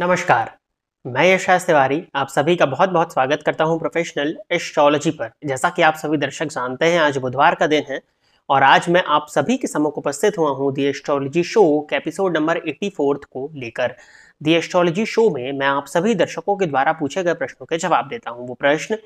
नमस्कार मैं यशास तिवारी आप सभी का बहुत बहुत स्वागत करता हूं प्रोफेशनल एस्ट्रोलॉजी पर जैसा कि आप सभी दर्शक जानते हैं आज बुधवार का दिन है और आज मैं आप सभी के समूह उपस्थित हुआ हूं दी एस्ट्रोलॉजी शो के एपिसोड नंबर एट्टी को लेकर दी एस्ट्रोलॉजी शो में मैं आप सभी दर्शकों के द्वारा पूछे गए प्रश्नों के जवाब देता हूँ वो प्रश्न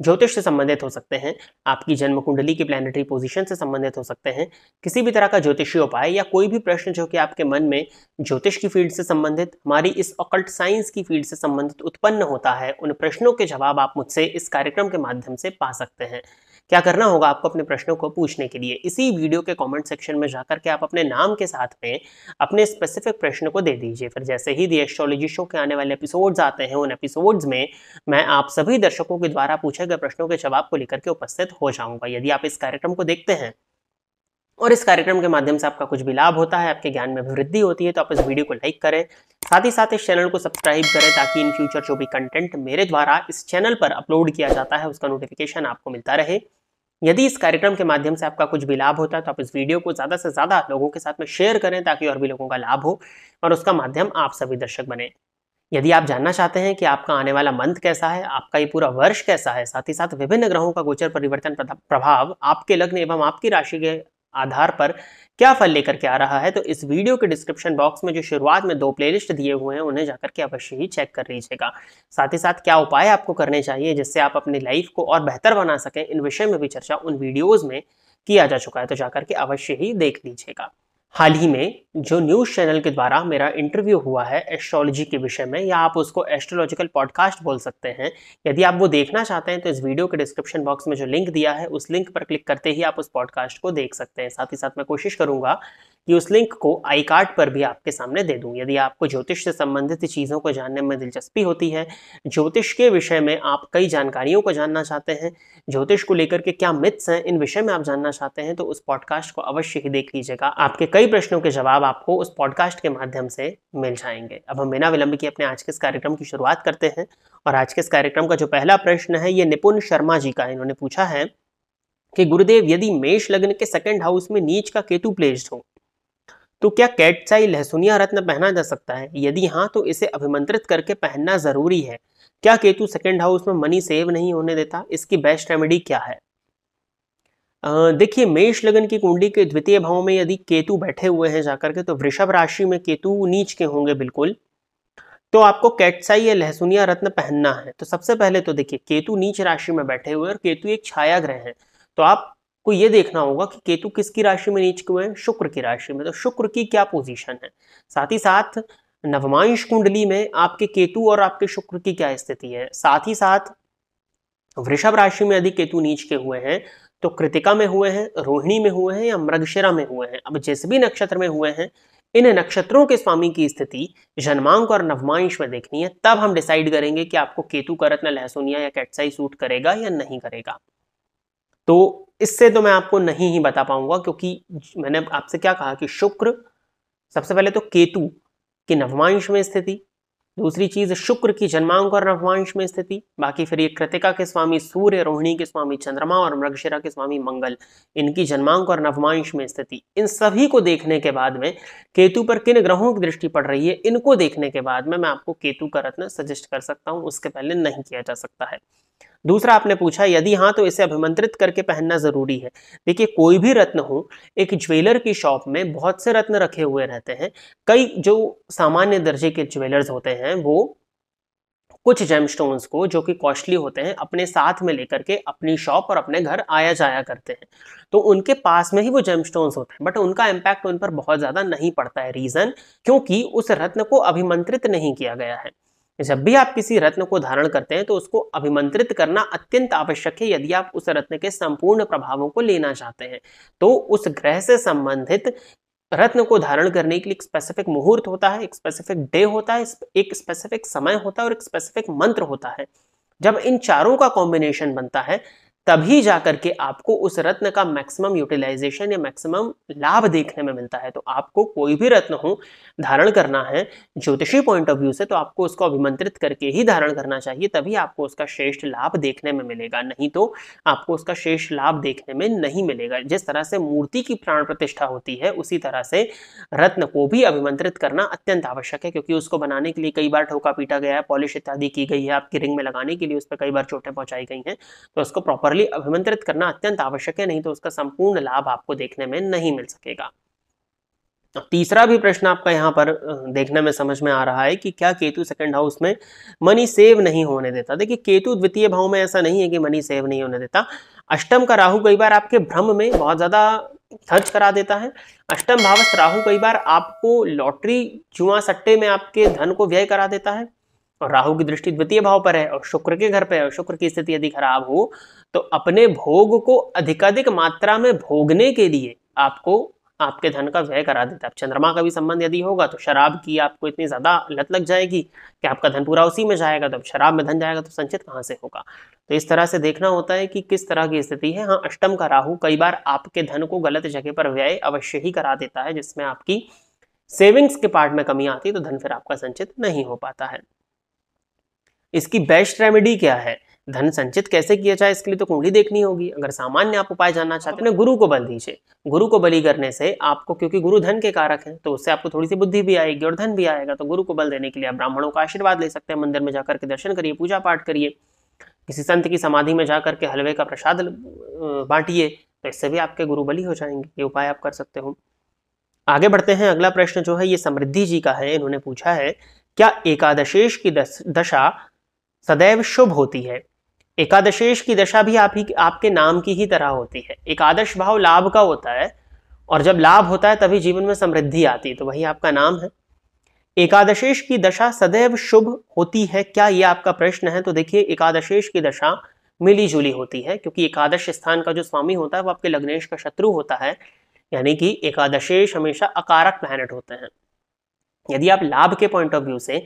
ज्योतिष से संबंधित हो सकते हैं आपकी जन्म कुंडली की प्लानिटरी पोजीशन से संबंधित हो सकते हैं किसी भी तरह का ज्योतिषीय उपाय या कोई भी प्रश्न जो कि आपके मन में ज्योतिष की फील्ड से संबंधित हमारी इस ऑकल्ट साइंस की फील्ड से संबंधित उत्पन्न होता है उन प्रश्नों के जवाब आप मुझसे इस कार्यक्रम के माध्यम से पा सकते हैं क्या करना होगा आपको अपने प्रश्नों को पूछने के लिए इसी वीडियो के कमेंट सेक्शन में जाकर के आप अपने नाम के साथ में अपने स्पेसिफिक प्रश्न को दे दीजिए फिर जैसे ही दी एस्ट्रोलॉजी शो के आने वाले एपिसोड्स आते हैं उन एपिसोड्स में मैं आप सभी दर्शकों के द्वारा पूछे गए प्रश्नों के जवाब को लेकर के उपस्थित हो जाऊंगा यदि आप इस कार्यक्रम को देखते हैं और इस कार्यक्रम के माध्यम से आपका कुछ भी लाभ होता है आपके ज्ञान में वृद्धि होती है तो आप इस वीडियो को लाइक करें साथ ही साथ इस चैनल को सब्सक्राइब करें ताकि इन फ्यूचर जो भी कंटेंट मेरे द्वारा इस चैनल पर अपलोड किया जाता है उसका नोटिफिकेशन आपको मिलता रहे यदि इस कार्यक्रम के माध्यम से आपका कुछ भी लाभ होता है तो आप इस वीडियो को ज़्यादा से ज़्यादा लोगों के साथ में शेयर करें ताकि और भी लोगों का लाभ हो और उसका माध्यम आप सभी दर्शक बने यदि आप जानना चाहते हैं कि आपका आने वाला मंथ कैसा है आपका ये पूरा वर्ष कैसा है साथ ही साथ विभिन्न ग्रहों का गोचर परिवर्तन प्रभाव आपके लग्न एवं आपकी राशि के आधार पर क्या फल लेकर के आ रहा है तो इस वीडियो के डिस्क्रिप्शन बॉक्स में जो शुरुआत में दो प्लेलिस्ट दिए हुए हैं उन्हें जाकर के अवश्य ही चेक कर लीजिएगा साथ ही साथ क्या उपाय आपको करने चाहिए जिससे आप अपनी लाइफ को और बेहतर बना सकें इन विषय में भी चर्चा उन वीडियोज़ में किया जा चुका है तो जाकर के अवश्य ही देख लीजिएगा हाल ही में जो न्यूज़ चैनल के द्वारा मेरा इंटरव्यू हुआ है एस्ट्रोलॉजी के विषय में या आप उसको एस्ट्रोलॉजिकल पॉडकास्ट बोल सकते हैं यदि आप वो देखना चाहते हैं तो इस वीडियो के डिस्क्रिप्शन बॉक्स में जो लिंक दिया है उस लिंक पर क्लिक करते ही आप उस पॉडकास्ट को देख सकते हैं साथ ही साथ मैं कोशिश करूंगा कि उस लिंक को आई कार्ड पर भी आपके सामने दे दूं यदि आपको ज्योतिष से संबंधित चीज़ों को जानने में दिलचस्पी होती है ज्योतिष के विषय में आप कई जानकारियों को जानना चाहते हैं ज्योतिष को लेकर के क्या मिथ्स हैं इन विषय में आप जानना चाहते हैं तो उस पॉडकास्ट को अवश्य ही देख लीजिएगा आपके कई प्रश्नों के जवाब आपको उस पॉडकास्ट के माध्यम से मिल जाएंगे अब हम बिना विलंब की अपने आज के इस कार्यक्रम की शुरुआत करते हैं और आज के इस कार्यक्रम का जो पहला प्रश्न है ये निपुण शर्मा जी का इन्होंने पूछा है कि गुरुदेव यदि मेष लग्न के सेकंड हाउस में नीच का केतु प्लेस्ड हो तो क्या कैटसाई लहसुनिया रत्न पहना जा सकता है यदि हाँ तो इसे अभिमंत्रित करके पहनना जरूरी है क्या केतु सेकेंड हाउस में मनी सेव नहीं होने देता इसकी बेस्ट रेमेडी क्या है देखिए मेष लगन की कुंडली के द्वितीय भाव में यदि केतु बैठे हुए हैं जाकर के तो वृषभ राशि में केतु नीच के होंगे बिल्कुल तो आपको कैटसाई या लहसुनिया रत्न पहनना है तो सबसे पहले तो देखिए केतु नीच राशि में बैठे हुए और केतु एक छाया ग्रह है तो आप को ये देखना होगा कि केतु किसकी राशि में नीच हुए हैं शुक्र की राशि में तो शुक्र की क्या पोजीशन है साथ ही साथ नवमांश कुंडली में आपके केतु और आपके शुक्र की क्या स्थिति है साथ ही साथ वृषभ राशि में यदि केतु नीच के हुए हैं तो कृतिका में हुए हैं रोहिणी में हुए हैं या मृगशिरा में हुए हैं अब जैसे भी नक्षत्र में हुए हैं इन नक्षत्रों के स्वामी की स्थिति जन्मांक और नवमांश में देखनी है तब हम डिसाइड करेंगे कि आपको केतु का रत्न लहसुनिया या कैटसाई सूट करेगा या नहीं करेगा तो इससे तो मैं आपको नहीं ही बता पाऊंगा क्योंकि मैंने आपसे क्या कहा कि शुक्र सबसे पहले तो केतु की नवमांश में स्थिति दूसरी चीज शुक्र की जन्मांक और नवमांश में स्थिति बाकी फिर ये कृतिका के स्वामी सूर्य रोहिणी के स्वामी चंद्रमा और मृगशिरा के स्वामी मंगल इनकी जन्मांक और नवमांश में स्थिति इन सभी को देखने के बाद में केतु पर किन ग्रहों की दृष्टि पड़ रही है इनको देखने के बाद में मैं आपको केतु का रत्न सजेस्ट कर सकता हूँ उसके पहले नहीं किया जा सकता है दूसरा आपने पूछा यदि हाँ तो इसे अभिमंत्रित करके पहनना ज़रूरी है देखिए कोई भी रत्न हो एक ज्वेलर की शॉप में बहुत से रत्न रखे हुए रहते हैं कई जो सामान्य दर्जे के ज्वेलर्स होते हैं वो कुछ जेम स्टोन्स को जो कि कॉस्टली होते हैं अपने साथ में लेकर के अपनी शॉप और अपने घर आया जाया करते हैं तो उनके पास में ही वो जेम स्टोन्स होते हैं बट उनका इम्पैक्ट उन पर बहुत ज़्यादा नहीं पड़ता है रीज़न क्योंकि उस रत्न को अभिमंत्रित नहीं किया गया है जब भी आप किसी रत्न को धारण करते हैं तो उसको अभिमंत्रित करना अत्यंत आवश्यक है यदि आप उस रत्न के संपूर्ण प्रभावों को लेना चाहते हैं तो उस ग्रह से संबंधित रत्न को धारण करने के लिए एक स्पेसिफिक मुहूर्त होता है एक स्पेसिफिक डे होता है एक स्पेसिफिक समय होता है और एक स्पेसिफिक मंत्र होता है जब इन चारों का कॉम्बिनेशन बनता है तभी जाकर के आपको उस रत्न का मैक्सिमम यूटिलाइजेशन या मैक्सिमम लाभ देखने में मिलता है तो आपको कोई भी रत्न हो धारण करना है ज्योतिषी पॉइंट ऑफ व्यू से तो आपको उसको अभिमंत्रित करके ही धारण करना चाहिए तभी आपको उसका श्रेष्ठ लाभ देखने में मिलेगा नहीं तो आपको उसका श्रेष्ठ लाभ देखने में नहीं मिलेगा जिस तरह से मूर्ति की प्राण प्रतिष्ठा होती है उसी तरह से रत्न को भी अभिमंत्रित करना अत्यंत आवश्यक है क्योंकि उसको बनाने के लिए कई बार ठोका पीटा गया है पॉलिश इत्यादि की गई है आपकी रिंग में लगाने के लिए उस पर कई बार चोटें पहुंचाई गई हैं तो उसको प्रॉपर प्रॉपरली अभिमंत्रित करना अत्यंत आवश्यक है नहीं तो उसका संपूर्ण लाभ आपको देखने में नहीं मिल सकेगा तो तीसरा भी प्रश्न आपका यहाँ पर देखने में समझ में आ रहा है कि क्या केतु सेकंड हाउस में मनी सेव नहीं होने देता देखिए केतु द्वितीय भाव में ऐसा नहीं है कि मनी सेव नहीं होने देता अष्टम का राहु कई बार आपके भ्रम में बहुत ज़्यादा खर्च करा देता है अष्टम भावस्थ राहु कई बार आपको लॉटरी जुआ सट्टे में आपके धन को व्यय करा देता है और राहु की दृष्टि द्वितीय भाव पर है और शुक्र के घर पर है और शुक्र की स्थिति यदि खराब हो तो अपने भोग को अधिकाधिक मात्रा में भोगने के लिए आपको आपके धन का व्यय करा देता है चंद्रमा का भी संबंध यदि होगा तो शराब की आपको इतनी ज़्यादा लत लग जाएगी कि आपका धन पूरा उसी में जाएगा तो अब शराब में धन जाएगा तो संचित कहाँ से होगा तो इस तरह से देखना होता है कि किस तरह की स्थिति है हाँ अष्टम का राहु कई बार आपके धन को गलत जगह पर व्यय अवश्य ही करा देता है जिसमें आपकी सेविंग्स के पार्ट में कमी आती है तो धन फिर आपका संचित नहीं हो पाता है इसकी बेस्ट रेमेडी क्या है धन संचित कैसे किया जाए इसके लिए तो कुंडली देखनी होगी अगर सामान्य आप उपाय जानना चाहते हैं गुरु को बल दीजिए गुरु को बलि करने से आपको क्योंकि गुरु धन के कारक हैं तो उससे आपको थोड़ी सी बुद्धि भी आएगी और धन भी आएगा तो गुरु को बल देने के लिए आप ब्राह्मणों का आशीर्वाद ले सकते हैं मंदिर में जाकर के दर्शन करिए पूजा पाठ करिए किसी संत की समाधि में जाकर के हलवे का प्रसाद बांटिए तो इससे भी आपके गुरु बलि हो जाएंगे ये उपाय आप कर सकते हो आगे बढ़ते हैं अगला प्रश्न जो है ये समृद्धि जी का है इन्होंने पूछा है क्या एकादशेश की दशा सदैव शुभ होती है एकादशेश की दशा भी आप ही आपके नाम की ही तरह होती है एकादश भाव लाभ का होता है और जब लाभ होता है तभी जीवन में समृद्धि आती है तो वही आपका नाम है एकादशेश की दशा सदैव शुभ होती है क्या ये आपका प्रश्न है तो देखिए एकादशेश की दशा मिली जुली होती है क्योंकि एकादश स्थान का जो स्वामी होता है वो आपके लग्नेश का शत्रु होता है यानी कि एकादशेश हमेशा अकारक प्लैनेट होते हैं यदि आप लाभ के पॉइंट ऑफ व्यू से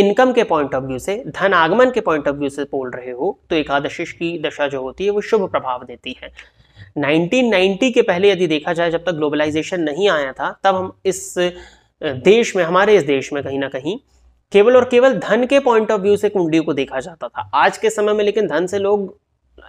इनकम के पॉइंट ऑफ व्यू से धन आगमन के पॉइंट ऑफ व्यू से बोल रहे हो तो एकादशी की दशा जो होती है वो शुभ प्रभाव देती है 1990 के पहले यदि देखा जाए जब तक ग्लोबलाइजेशन नहीं आया था तब हम इस देश में हमारे इस देश में कहीं ना कहीं केवल और केवल धन के पॉइंट ऑफ व्यू से कुंडली को देखा जाता था आज के समय में लेकिन धन से लोग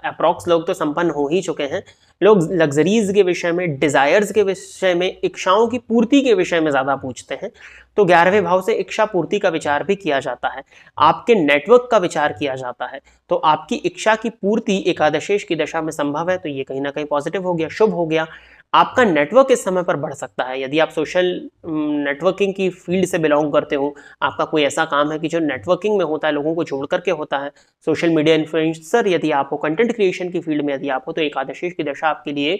अप्रॉक्स लोग तो संपन्न हो ही चुके हैं लोग लग्जरीज के विषय में डिज़ायर्स के विषय में इच्छाओं की पूर्ति के विषय में ज़्यादा पूछते हैं तो ग्यारहवें भाव से इच्छा पूर्ति का विचार भी किया जाता है आपके नेटवर्क का विचार किया जाता है तो आपकी इच्छा की पूर्ति एकादशेश की दशा में संभव है तो ये कहीं ना कहीं पॉजिटिव हो गया शुभ हो गया आपका नेटवर्क इस समय पर बढ़ सकता है यदि आप सोशल नेटवर्किंग की फील्ड से बिलोंग करते हो आपका कोई ऐसा काम है कि जो नेटवर्किंग में होता है लोगों को जोड़ करके होता है सोशल मीडिया इन्फ्लुएंसर यदि आप हो कंटेंट क्रिएशन की फील्ड में यदि आप हो तो एकादशी की दशा आपके लिए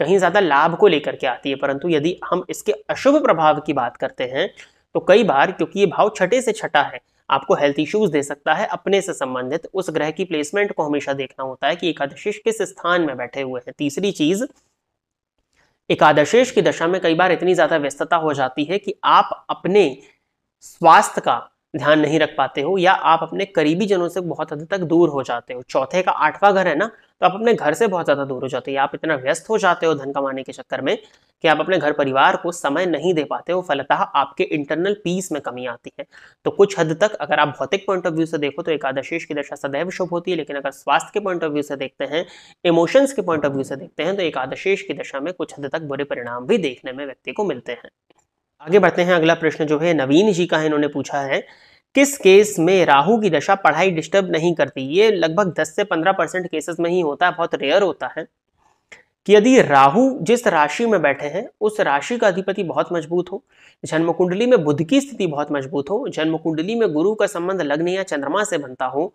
कहीं ज़्यादा लाभ को लेकर के आती है परंतु यदि हम इसके अशुभ प्रभाव की बात करते हैं तो कई बार क्योंकि ये भाव छठे से छठा है आपको हेल्थ इश्यूज दे सकता है अपने से संबंधित उस ग्रह की प्लेसमेंट को हमेशा देखना होता है कि एकादशीश किस स्थान में बैठे हुए हैं तीसरी चीज़ एकादशेश की दशा में कई बार इतनी ज्यादा व्यस्तता हो जाती है कि आप अपने स्वास्थ्य का ध्यान नहीं रख पाते हो या आप अपने करीबी जनों से बहुत हद तक दूर हो जाते हो चौथे का आठवां घर है ना तो आप अपने घर से बहुत ज़्यादा दूर हो जाते हैं आप इतना व्यस्त हो जाते हो धन कमाने के चक्कर में कि आप अपने घर परिवार को समय नहीं दे पाते हो फलतः आपके इंटरनल पीस में कमी आती है तो कुछ हद तक अगर आप भौतिक पॉइंट ऑफ व्यू से देखो तो एकादशेष की दशा सदैव शुभ होती है लेकिन अगर स्वास्थ्य के पॉइंट ऑफ व्यू से देखते हैं इमोशंस के पॉइंट ऑफ व्यू से देखते हैं तो एकादशीश की दशा में कुछ हद तक बुरे परिणाम भी देखने में व्यक्ति को मिलते हैं आगे बढ़ते हैं अगला प्रश्न जो है नवीन जी का है इन्होंने पूछा है किस केस में राहु की दशा पढ़ाई डिस्टर्ब नहीं करती ये लगभग 10 से 15 परसेंट केसेस में ही होता है बहुत रेयर होता है कि यदि राहु जिस राशि में बैठे हैं उस राशि का अधिपति बहुत मजबूत हो जन्म कुंडली में बुद्ध की स्थिति बहुत मजबूत हो जन्म कुंडली में गुरु का संबंध लग्न या चंद्रमा से बनता हो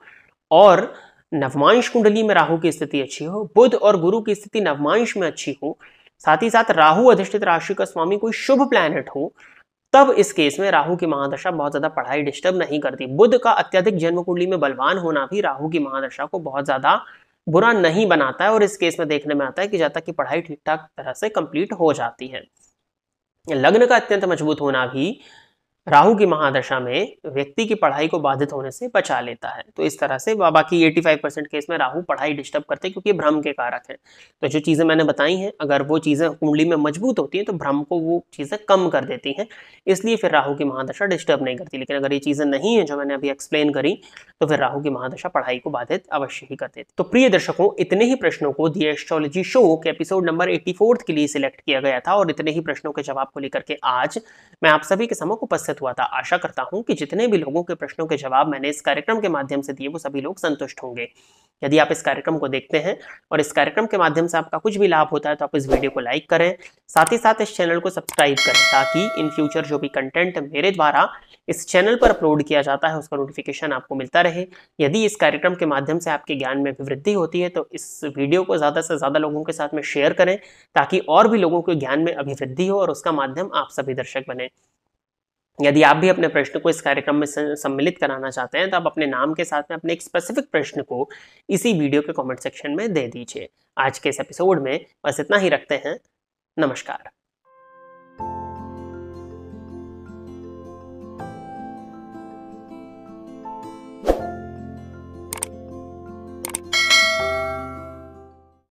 और नवमांश कुंडली में राहु की स्थिति अच्छी हो बुध और गुरु की स्थिति नवमांश में अच्छी हो साथ ही साथ राहु अधिष्ठित राशि का स्वामी कोई शुभ प्लैनेट हो तब इस केस में राहु की महादशा बहुत ज़्यादा पढ़ाई डिस्टर्ब नहीं करती बुद्ध का अत्यधिक जन्म कुंडली में बलवान होना भी राहु की महादशा को बहुत ज़्यादा बुरा नहीं बनाता है और इस केस में देखने में आता है कि जाता तक की पढ़ाई ठीक ठाक तरह से कंप्लीट हो जाती है लग्न का अत्यंत मजबूत होना भी राहु की महादशा में व्यक्ति की पढ़ाई को बाधित होने से बचा लेता है तो इस तरह से बाकी 85 परसेंट केस में राहु पढ़ाई डिस्टर्ब करते हैं क्योंकि भ्रम के कारक हैं तो जो चीज़ें मैंने बताई हैं अगर वो चीज़ें कुंडली में मजबूत होती हैं तो भ्रम को वो चीज़ें कम कर देती हैं इसलिए फिर राहू की महादशा डिस्टर्ब नहीं करती लेकिन अगर ये चीज़ें नहीं हैं जो मैंने अभी एक्सप्लेन करी तो फिर राहू की महादशा पढ़ाई को बाधित अवश्य ही कर देती तो प्रिय दर्शकों इतने ही प्रश्नों को दी एस्ट्रोलॉजी शो के एपिसोड नंबर एट्टी के लिए सिलेक्ट किया गया था और इतने ही प्रश्नों के जवाब को लेकर के आज मैं आप सभी के समूह उपस्थित प्रतिशत हुआ था आशा करता हूँ कि जितने भी लोगों के प्रश्नों के जवाब मैंने इस कार्यक्रम के माध्यम से दिए वो सभी लोग संतुष्ट होंगे यदि आप इस कार्यक्रम को देखते हैं और इस कार्यक्रम के माध्यम से आपका कुछ भी लाभ होता है तो आप इस वीडियो को लाइक करें साथ ही साथ इस चैनल को सब्सक्राइब करें ताकि इन फ्यूचर जो भी कंटेंट मेरे द्वारा इस चैनल पर अपलोड किया जाता है उसका नोटिफिकेशन आपको मिलता रहे यदि इस कार्यक्रम के माध्यम से आपके ज्ञान में वृद्धि होती है तो इस वीडियो को ज़्यादा से ज़्यादा लोगों के साथ में शेयर करें ताकि और भी लोगों के ज्ञान में अभिवृद्धि हो और उसका माध्यम आप सभी दर्शक बने यदि आप भी अपने प्रश्न को इस कार्यक्रम में सम्मिलित कराना चाहते हैं तो आप अपने नाम के साथ में अपने एक स्पेसिफिक प्रश्न को इसी वीडियो के कमेंट सेक्शन में दे दीजिए आज के इस एपिसोड में बस इतना ही रखते हैं नमस्कार